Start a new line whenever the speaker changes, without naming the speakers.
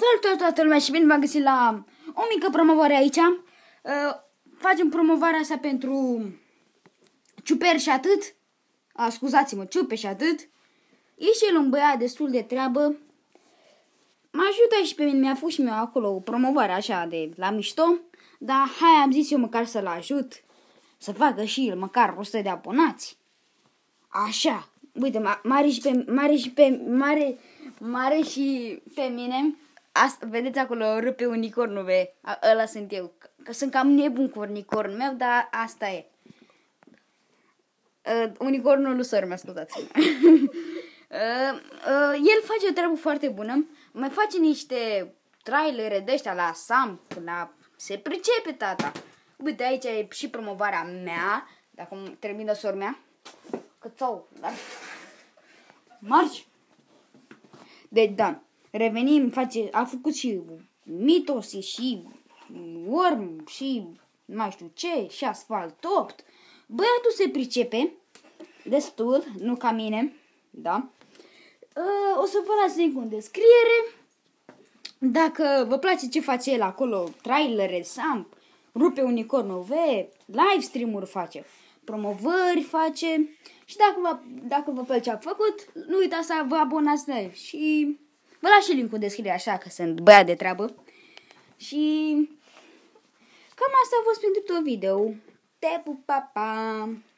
Salut toată lumea și bine v-am găsit la o mică promovare aici. Uh, facem promovarea asta pentru ciuper și atât. A, scuzați-mă, ciupe și atât. și el un băiat destul de treabă. M-a ajutat și pe mine, mi-a fost și mie acolo o promovare așa de la mișto. Dar hai am zis eu măcar să-l ajut să facă și el măcar 100 de abonați. Așa, uite, mare și pe, mare și pe, mare, mare și pe mine. Asta, vedeți acolo, râ pe unicornul, be. A, ăla sunt eu. Că sunt cam nebun cu unicornul meu, dar asta e. Uh, unicornul lui sor, mă ascultați. uh, uh, el face o treabă foarte bună. Mai face niște trailere de ăștia la Sam, la... Se pricepe tata. Uite, aici e și promovarea mea. Dacă termină sor mea. Cățau, dar... Marci! Deci, da revenim, face, a făcut și Mitos și Worm și nu mai știu ce, și asfalt 8. Băiatul se pricepe destul, nu ca mine, da. Ă, o să vă las link în descriere. Dacă vă place ce face el acolo, trailere, samp, rupe unicorn, OV, live stream-uri face, promovări face și dacă vă, dacă vă place ce a făcut, nu uitați să vă abonați la el și Vă las și linkul în descriere, așa că sunt băiat de treabă. Și cam asta a fost pentru video. Te pup, pa, pa!